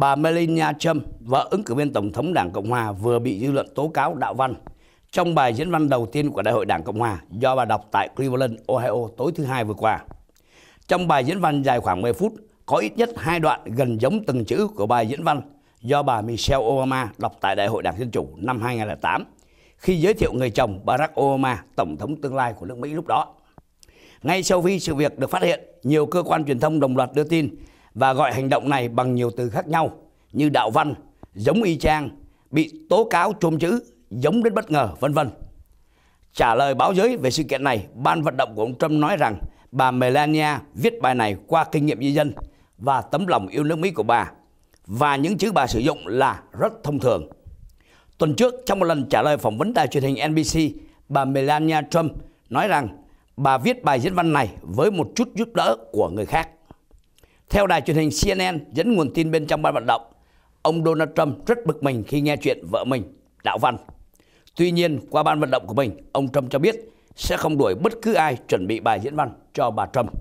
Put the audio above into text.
bà Melania Trump, vợ ứng cử viên Tổng thống Đảng Cộng Hòa vừa bị dư luận tố cáo đạo văn trong bài diễn văn đầu tiên của Đại hội Đảng Cộng Hòa do bà đọc tại Cleveland, Ohio tối thứ hai vừa qua. Trong bài diễn văn dài khoảng 10 phút, có ít nhất hai đoạn gần giống từng chữ của bài diễn văn do bà Michelle Obama đọc tại Đại hội Đảng Dân Chủ năm 2008 khi giới thiệu người chồng Barack Obama, Tổng thống tương lai của nước Mỹ lúc đó. Ngay sau khi sự việc được phát hiện, nhiều cơ quan truyền thông đồng loạt đưa tin và gọi hành động này bằng nhiều từ khác nhau như đạo văn, giống y chang, bị tố cáo trôm chữ, giống đến bất ngờ, vân vân. Trả lời báo giới về sự kiện này, ban vận động của ông Trump nói rằng bà Melania viết bài này qua kinh nghiệm di dân và tấm lòng yêu nước Mỹ của bà và những chữ bà sử dụng là rất thông thường. Tuần trước, trong một lần trả lời phỏng vấn đài truyền hình NBC, bà Melania Trump nói rằng bà viết bài diễn văn này với một chút giúp đỡ của người khác. Theo đài truyền hình CNN dẫn nguồn tin bên trong ban vận động, ông Donald Trump rất bực mình khi nghe chuyện vợ mình, Đạo Văn. Tuy nhiên, qua ban vận động của mình, ông Trump cho biết sẽ không đuổi bất cứ ai chuẩn bị bài diễn văn cho bà Trump.